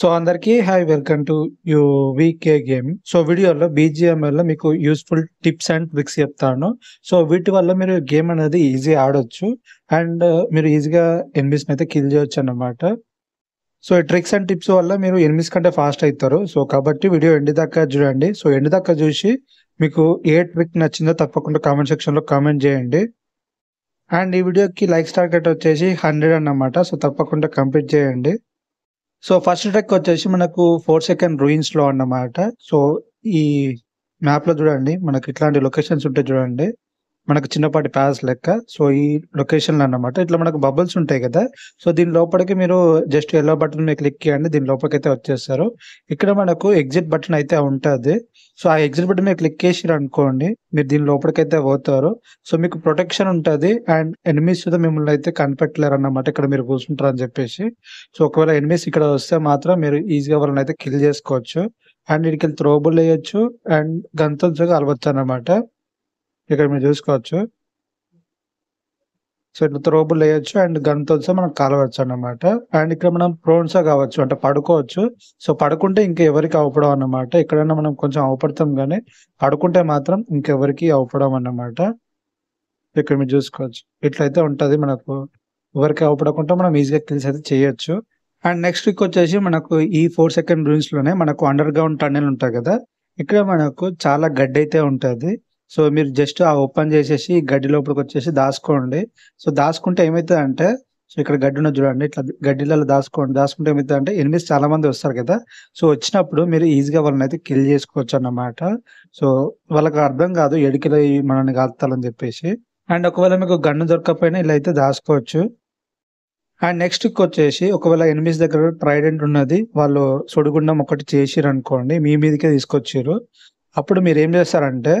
so అందరికీ hi welcome to U V K game so వీడియోలో BGM వల్ల మీకు యూస్ఫుల్ టిప్స్ అండ్ ట్రిక్స్ చెప్తాను సో వీటి వల్ల మీరు గేమ్ అనేది ఈజీ ఆడొచ్చు అండ్ uh, మీరు ఈజీగా ఎన్బిస్ని అయితే కిల్ చేయొచ్చు అన్నమాట సో ఈ ట్రిక్స్ అండ్ టిప్స్ వల్ల మీరు ఎనిమిస్ కంటే ఫాస్ట్ అవుతారు సో కాబట్టి వీడియో ఎండి దాకా చూడండి సో ఎండి దాకా చూసి మీకు ఏ ట్రిక్ నచ్చిందో తప్పకుండా కామెంట్ సెక్షన్లో కామెంట్ చేయండి అండ్ ఈ వీడియోకి స్టార్ టార్గెట్ వచ్చేసి హండ్రెడ్ అన్నమాట సో తప్పకుండా కంప్లీట్ చేయండి సో ఫస్ట్ ట్రెక్ వచ్చేసి మనకు ఫోర్ సెకండ్ లో అన్నమాట సో ఈ మ్యాప్ లో చూడండి మనకి ఇట్లాంటి లొకేషన్స్ ఉంటాయి చూడండి మనకు చిన్నపాటి ప్యాస్ లెక్క సో ఈ లొకేషన్లో అనమాట ఇట్లా మనకు బబుల్స్ ఉంటాయి కదా సో దీని లోపలికి మీరు జస్ట్ ఎల్లో బటన్ మీరు క్లిక్ చేయండి దీని లోపలికి అయితే వచ్చేస్తారు ఇక్కడ మనకు ఎగ్జిట్ బటన్ అయితే ఉంటుంది సో ఆ ఎగ్జిట్ బటన్ మీరు క్లిక్ చేసారు అనుకోండి మీరు దీని లోపలికి అయితే పోతారు సో మీకు ప్రొటెక్షన్ ఉంటుంది అండ్ ఎనిమీస్ కూడా మిమ్మల్ని అయితే కనిపెట్టలేరు అన్నమాట ఇక్కడ మీరు కూర్చుంటారు అని చెప్పేసి సో ఒకవేళ ఎనిమిస్ ఇక్కడ వస్తే మాత్రం మీరు ఈజీగా వాళ్ళని అయితే కిల్ చేసుకోవచ్చు అండ్ ఇక్కడికి త్రోబుల్ వేయచ్చు అండ్ గంతో అలవచ్చు అన్నమాట ఇక్కడ మీరు చూసుకోవచ్చు సో ఇట్లా త్రోబులు వేయచ్చు అండ్ గన్తో మనం కాలవచ్చు అనమాట అండ్ ఇక్కడ మనం ప్రోన్స్ కావచ్చు అంటే పడుకోవచ్చు సో పడుకుంటే ఇంకెవరికి అవపడం అనమాట ఎక్కడైనా మనం కొంచెం అవపడతాం కానీ పడుకుంటే మాత్రం ఇంకెవరికి అవపడం అనమాట ఇక్కడ మీరు చూసుకోవచ్చు ఇట్లయితే ఉంటుంది మనకు ఎవరికి అవపడకుండా మనం ఈజీగా కిల్స్ అయితే చేయొచ్చు అండ్ నెక్స్ట్ వీక్ వచ్చేసి మనకు ఈ ఫోర్ సెకండ్ రూమ్స్లోనే మనకు అండర్ గ్రౌండ్ టన్నెల్ ఉంటాయి కదా ఇక్కడ మనకు చాలా గడ్డి అయితే ఉంటుంది సో మీరు జస్ట్ ఆ ఓపెన్ చేసేసి గడ్డి లోపలికి వచ్చేసి దాచుకోండి సో దాచుకుంటే ఏమవుతుంది అంటే సో ఇక్కడ గడ్డి ఉన్నది చూడండి ఇట్లా గడ్డిలలో దాచుకోండి దాచుకుంటే ఏమవుతుంది అంటే ఎనిమిది చాలా మంది వస్తారు కదా సో వచ్చినప్పుడు మీరు ఈజీగా వాళ్ళని అయితే కిల్ చేసుకోవచ్చు అన్నమాట సో వాళ్ళకి అర్థం కాదు ఎడికిలో మనల్ని కాల్తాలని చెప్పేసి అండ్ ఒకవేళ మీకు గన్ను దొరకకపోయినా ఇలా అయితే దాచుకోవచ్చు అండ్ నెక్స్ట్ వచ్చేసి ఒకవేళ ఎనిమిస్ దగ్గర ట్రైడెంట్ ఉన్నది వాళ్ళు సుడిగుండం ఒకటి చేసిరనుకోండి మీ మీదకే తీసుకొచ్చారు అప్పుడు మీరు ఏం చేస్తారంటే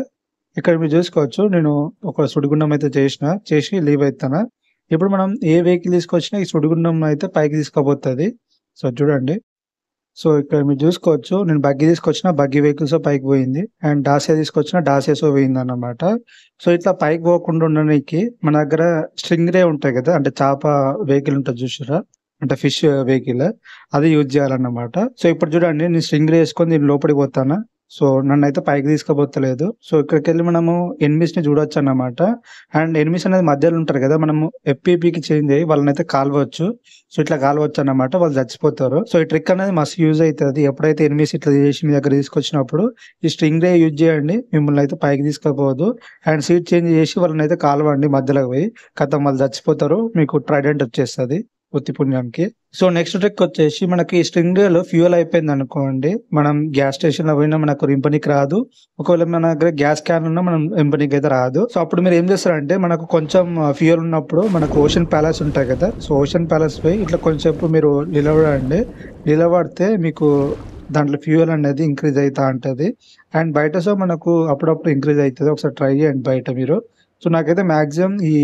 ఇక్కడ మీరు చూసుకోవచ్చు నేను ఒక సుడిగుండం అయితే చేసిన చేసి లీవ్ అవుతాను ఇప్పుడు మనం ఏ వెహికల్ తీసుకొచ్చినా ఈ సుడిగుండం అయితే పైకి తీసుకోబోతుంది సో చూడండి సో ఇక్కడ మీరు చూసుకోవచ్చు నేను బగ్గి తీసుకొచ్చిన బగ్గి వెహికల్స్ పైకి పోయింది అండ్ డాసే తీసుకొచ్చిన డాసేస్ పోయింది అనమాట సో ఇట్లా పైకి పోకుండా ఉండడానికి మన దగ్గర స్ట్రింగ్ రే ఉంటాయి కదా అంటే చేప వెహికల్ ఉంటుంది చూసారా అంటే ఫిష్ వెహికల్ అది యూజ్ చేయాలన్నమాట సో ఇప్పుడు చూడండి నేను స్ట్రింగ్ రే వేసుకొని దీని లోపలికి పోతాను సో నన్ను అయితే పైకి తీసుకుపోతలేదు సో ఇక్కడికి వెళ్ళి మనము ని చూడవచ్చు అన్నమాట అండ్ ఎనిమిస్ అనేది మధ్యలో ఉంటారు కదా మనము ఎఫ్పీపీకి చేంజ్ అయ్యి వాళ్ళని అయితే కాల్వచ్చు సో ఇట్లా కాల్వచ్చు అన్నమాట వాళ్ళు చచ్చిపోతారు సో ఈ ట్రిక్ అనేది మస్తు యూజ్ అవుతుంది ఎప్పుడైతే ఎనిమిస్ ఇట్లా చేసి మీ దగ్గర తీసుకొచ్చినప్పుడు ఈ స్ట్రింగ్ రే యూజ్ చేయండి మిమ్మల్ని అయితే పైకి తీసుకుపోవద్దు అండ్ సీట్ చేంజ్ చేసి వాళ్ళని అయితే కాలవండి మధ్యలోకి పోయి కథం వాళ్ళు చచ్చిపోతారు మీకు ట్రైడెంట్ వచ్చేస్తుంది ఉత్తి పుణ్యంకి సో నెక్స్ట్ ట్రిక్ వచ్చేసి మనకి స్ట్రింగ్ లో ఫ్యూయల్ అయిపోయింది అనుకోండి మనం గ్యాస్ స్టేషన్ లో పోయినా మనకు రింపనికి రాదు ఒకవేళ మన దగ్గర గ్యాస్ క్యాన్ ఉన్నా మనం రింపనికి అయితే రాదు సో అప్పుడు మీరు ఏం చేస్తారంటే మనకు కొంచెం ఫ్యూయల్ ఉన్నప్పుడు మనకు ఓషన్ ప్యాలెస్ ఉంటాయి కదా సో ఓషన్ ప్యాలెస్ పోయి ఇట్లా కొంచెంసేపు మీరు నిలబడండి నిలబడితే మీకు దాంట్లో ఫ్యూయల్ అనేది ఇంక్రీజ్ అవుతా ఉంటుంది అండ్ బయట సో మనకు అప్పుడప్పుడు ఇంక్రీజ్ అవుతుంది ఒకసారి ట్రై చేయండి బయట మీరు సో నాకైతే మాక్సిమం ఈ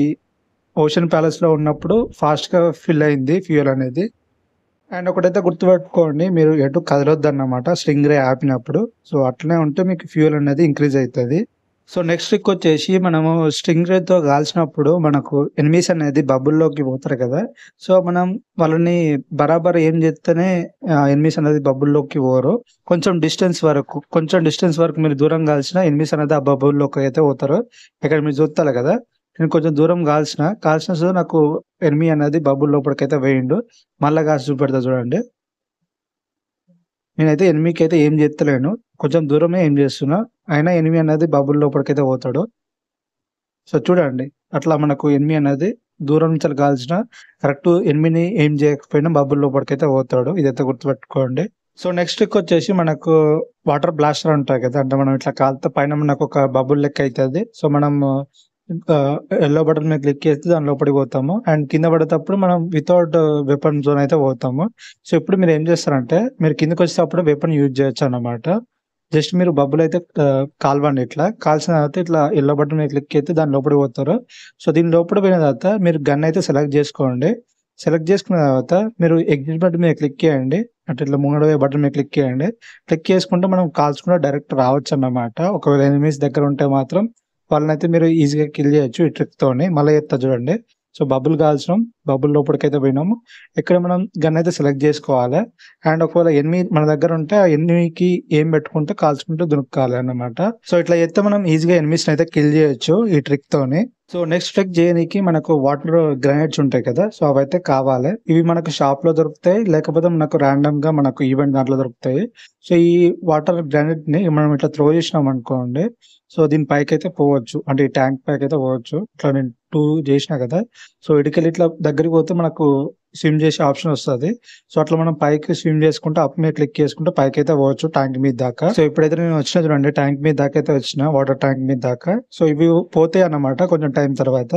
ఓషన్ ప్యాలెస్లో ఉన్నప్పుడు ఫాస్ట్గా ఫిల్ అయింది ఫ్యూయల్ అనేది అండ్ ఒకటైతే గుర్తుపెట్టుకోండి మీరు ఎటు కదలొద్దు అన్నమాట స్ట్రింగ్ రే ఆపినప్పుడు సో అట్లనే ఉంటే మీకు ఫ్యూయల్ అనేది ఇంక్రీజ్ అవుతుంది సో నెక్స్ట్ ట్రిక్ వచ్చేసి మనము స్ట్రింగ్ రేతో కాల్చినప్పుడు మనకు ఎనిమిస్ అనేది బబుల్లోకి పోతారు కదా సో మనం వాళ్ళని బరాబర్ ఏం చేస్తేనే ఎనిమిస్ అనేది బబుల్లోకి పోరు కొంచెం డిస్టెన్స్ వరకు కొంచెం డిస్టెన్స్ వరకు మీరు దూరం కాల్చిన ఎనిమిస్ అనేది ఆ బబుల్లోకి అయితే పోతారు ఇక్కడ మీరు చూస్తారు కదా నేను కొంచెం దూరం కాల్చిన కాల్చిన సో నాకు ఎనిమి అనేది బబుల్ లోపలికైతే వేయండు మళ్ళీ కాల్చి చూపెడతా చూడండి నేనైతే ఎనిమికి అయితే ఏం చేస్తలేను కొంచెం దూరమే ఏం చేస్తున్నా అయినా ఎనిమి అనేది బబుల్ లోపలికైతే పోతాడు సో చూడండి అట్లా మనకు ఎనిమి అనేది దూరం నుంచి కాల్చిన కరెక్ట్ ఎనిమిది ఏం చేయకపోయినా బబుల్ లోపలికైతే పోతాడు ఇదైతే గుర్తుపెట్టుకోండి సో నెక్స్ట్ వచ్చేసి మనకు వాటర్ బ్లాస్టర్ ఉంటాయి కదా అంటే మనం ఇట్లా కాలుతో పైన మనకు ఒక బబుల్ లెక్క అవుతుంది సో మనం ఎల్లో బటన్ మీద క్లిక్ చేస్తే దాని లోపలికి పోతాము అండ్ కింద పడేటప్పుడు మనం వితౌట్ వెపన్ జోన్ అయితే పోతాము సో ఇప్పుడు మీరు ఏం చేస్తారంటే మీరు కిందకి వచ్చేటప్పుడు వెపన్ యూజ్ చేయొచ్చు అనమాట జస్ట్ మీరు బబ్బులు అయితే uh, కాల్వండి ఇట్లా కాల్చిన తర్వాత ఇట్లా ఎల్లో బటన్ మీద క్లిక్ చేస్తే దాని లోపలికి పోతారు సో దీని లోపల పోయిన తర్వాత మీరు గన్ అయితే సెలెక్ట్ చేసుకోండి సెలెక్ట్ చేసుకున్న తర్వాత మీరు ఎగ్జిట్ బటన్ మీద క్లిక్ చేయండి అంటే ఇట్లా ముంగడవే బటన్ మీద క్లిక్ చేయండి క్లిక్ చేసుకుంటే మనం కాల్చుకుంటే డైరెక్ట్ రావచ్చు అన్నమాట ఒకవేళ ఎనిమిది దగ్గర ఉంటే మాత్రం వాళ్ళనైతే మీరు ఈజీగా కిల్ చేయొచ్చు ఈ తోని మళ్ళీ చెప్తా చూడండి సో బబుల్ కాల్చినాం బబుల్ లోపలికైతే పోయినాము ఇక్కడ మనం గన్ అయితే సెలెక్ట్ చేసుకోవాలి అండ్ ఒకవేళ ఎన్ని మన దగ్గర ఉంటే ఆ ఎన్నికి ఏం పెట్టుకుంటే కాల్చుకుంటే దునుక్కాలి అనమాట సో ఇట్లా చేస్తే మనం ఈజీగా ఎనిమిస్ అయితే కిల్ చేయొచ్చు ఈ ట్రిక్ తోని సో నెక్స్ట్ ట్రిక్ చేయడానికి మనకు వాటర్ గ్రానైట్స్ ఉంటాయి కదా సో అవైతే కావాలి ఇవి మనకు షాప్ లో దొరుకుతాయి లేకపోతే మనకు ర్యాండమ్ గా మనకు ఈవెంట్ దాంట్లో దొరుకుతాయి సో ఈ వాటర్ గ్రానైట్ ని మనం ఇట్లా త్రో చేసినాం అనుకోండి సో దీని పైకి అయితే పోవచ్చు అంటే ఈ ట్యాంక్ పైకి అయితే పోవచ్చు ఇట్లా నేను టూ చేసినా కదా సో ఇటుకెళ్ళి ఇట్లా దగ్గరికి పోతే మనకు స్విమ్ చేసే ఆప్షన్ వస్తుంది సో అట్లా మనం పైకి స్విమ్ చేసుకుంటే అప్ మీద క్లిక్ చేసుకుంటే పైకి అయితే పోవచ్చు ట్యాంక్ మీద దాకా సో ఇప్పుడైతే నేను వచ్చిన చూడండి ట్యాంక్ మీద దాకా అయితే వచ్చిన వాటర్ ట్యాంక్ మీద దాకా సో ఇవి పోతాయి అన్నమాట కొంచెం టైం తర్వాత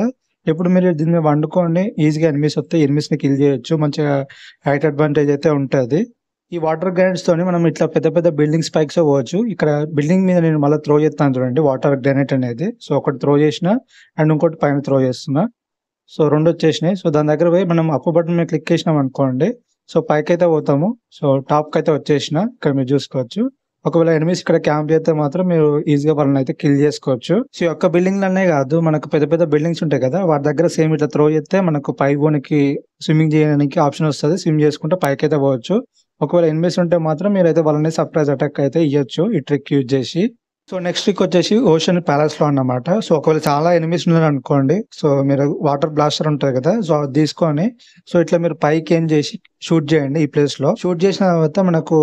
ఇప్పుడు మీరు దీన్ని వండుకోండి ఈజీగా ఎనిమిస్ వస్తే ఎనిమిస్ని కిల్ చేయొచ్చు మంచిగా హైట్ అడ్వాంటేజ్ అయితే ఉంటుంది ఈ వాటర్ గ్రైనైట్స్ తోని మనం ఇట్లా పెద్ద పెద్ద బిల్డింగ్స్ స్పైక్స్ పోవచ్చు ఇక్కడ బిల్డింగ్ మీద నేను మళ్ళీ త్రో చేస్తాను చూడండి వాటర్ గ్రైనైట్ అనేది సో ఒకటి త్రో చేసిన అండ్ ఇంకోటి పైన త్రో చేస్తున్నా సో రెండు వచ్చేసినాయి సో దాని దగ్గర పోయి మనం అప్పు బటన్ మీద క్లిక్ చేసినాం అనుకోండి సో పైకి అయితే పోతాము సో టాప్ కి అయితే వచ్చేసిన ఇక్కడ మీరు చూసుకోవచ్చు ఒకవేళ ఎనిమిది ఇక్కడ క్యాంప్ చేస్తే మాత్రం మీరు ఈజీగా వాళ్ళని అయితే కిల్ చేసుకోవచ్చు సో యొక్క బిల్డింగ్ అనే కాదు మనకు పెద్ద పెద్ద బిల్డింగ్స్ ఉంటాయి కదా వాటి దగ్గర సేమ్ ఇట్లా త్రో చేస్తే మనకు పై బోనికి స్విమ్మింగ్ చేయడానికి ఆప్షన్ వస్తుంది స్విమ్ చేసుకుంటే పైకి అయితే పోవచ్చు ఒకవేళ ఎనిమిస్ ఉంటే మాత్రం మీరైతే వాళ్ళని సర్ప్రైజ్ అటాక్ అయితే ఇవ్వచ్చు ఈ ట్రిక్ యూజ్ చేసి సో నెక్స్ట్ ట్రిక్ వచ్చేసి ఓషన్ ప్యాలెస్లో అన్నమాట సో ఒకవేళ చాలా ఎనిమిస్ ఉన్నారని అనుకోండి సో మీరు వాటర్ బ్లాస్టర్ ఉంటుంది కదా సో అది తీసుకొని సో ఇట్లా మీరు పైకి ఏం చేసి షూట్ చేయండి ఈ ప్లేస్లో షూట్ చేసిన తర్వాత మనకు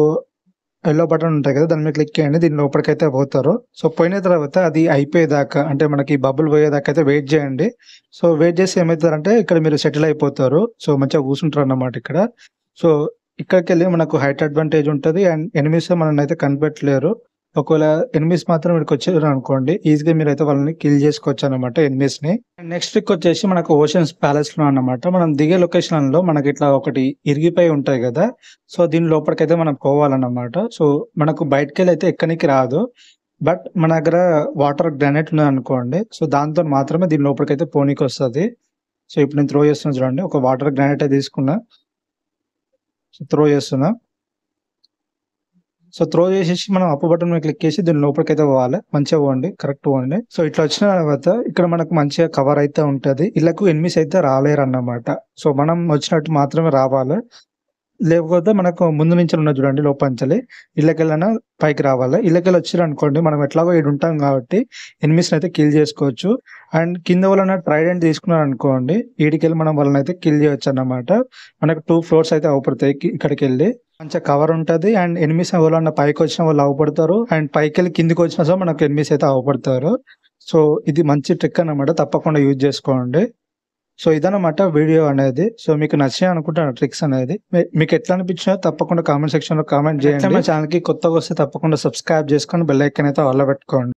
ఎల్లో బటన్ ఉంటాయి కదా దాని మీద క్లిక్ చేయండి దీని లోపలికైతే పోతారు సో పోయిన తర్వాత అది అయిపోయేదాకా అంటే మనకి బబుల్ పోయేదాకా అయితే వెయిట్ చేయండి సో వెయిట్ చేసి ఏమవుతారంటే ఇక్కడ మీరు సెటిల్ అయిపోతారు సో మంచిగా కూర్చుంటారు అన్నమాట ఇక్కడ సో ఇక్కడికి వెళ్ళి మనకు హైట్ అడ్వాంటేజ్ ఉంటుంది అండ్ ఎనిమిస్ మనల్ని అయితే కనిపెట్టలేరు ఒకవేళ ఎనిమిస్ మాత్రం ఇక్కడికి వచ్చారు అనుకోండి ఈజీగా మీరు అయితే వాళ్ళని కిల్ చేసుకోవచ్చు అనమాట ఎనిమిస్ ని నెక్స్ట్ వీక్ వచ్చేసి మనకు ఓషన్స్ ప్యాలెస్ లో అనమాట మనం దిగే లొకేషన్ లో మనకి ఇట్లా ఒకటి ఇరిగిపోయి ఉంటాయి కదా సో దీని లోపలికైతే మనం పోవాలన్నమాట సో మనకు బయటకి వెళ్ళి అయితే ఎక్కడికి రాదు బట్ మన దగ్గర వాటర్ గ్రానైట్ ఉన్నది అనుకోండి సో దాంతో మాత్రమే దీని లోపలికైతే పోనీకి వస్తుంది సో ఇప్పుడు నేను త్రో చేస్తున్నాను చూడండి ఒక వాటర్ గ్రానైట్ తీసుకున్నా త్రో చేస్తున్నా సో త్రో చేసేసి మనం అప్ బటన్ మీద క్లిక్ చేసి దీని లోపలికి అయితే పోవాలి మంచిగా పోండి కరెక్ట్ పోండి సో ఇట్లా వచ్చిన తర్వాత ఇక్కడ మనకు మంచిగా కవర్ అయితే ఉంటుంది ఇళ్లకు ఎనిమిస్ అయితే రాలేరు అన్నమాట సో మనం వచ్చినట్టు మాత్రమే రావాలి లేకపోతే మనకు ముందు నుంచి ఉన్న చూడండి లోపంచలే ఇళ్ళకెళ్ళనా పైకి రావాలి ఇళ్ళకెళ్ళి వచ్చారు అనుకోండి మనం ఎట్లాగో ఇడు ఉంటాం కాబట్టి ఎనిమిస్ని అయితే కిల్ చేసుకోవచ్చు అండ్ కింద వలన ట్రైడెంట్ తీసుకున్నారు అనుకోండి ఈడికెళ్ళి మనం వాళ్ళని అయితే కిల్ చేయొచ్చు అన్నమాట మనకు టూ ఫ్లోర్స్ అయితే అవపడతాయి ఇక్కడికి వెళ్ళి మంచి కవర్ ఉంటుంది అండ్ ఎనిమిస్ వలన పైకి వచ్చిన వాళ్ళు అవపడతారు అండ్ పైకి వెళ్ళి కిందికి వచ్చినా సో మనకు ఎనిమిస్ అయితే అవపడతారు సో ఇది మంచి ట్రిక్ అన్నమాట తప్పకుండా యూజ్ చేసుకోండి సో ఇదన్నమాట వీడియో అనేది సో మీకు నచ్చాయి అనుకుంటాను ట్రిక్స్ అనేది మీకు ఎట్లా అనిపించినా తప్పకుండా కామెంట్ సెక్షన్ లో కామెంట్ చేయండి మా ఛానల్ కి కొత్తగా వస్తే తప్పకుండా సబ్స్క్రైబ్ చేసుకొని బెల్ ఐకన్ అయితే ఆల్ పెట్టుకోండి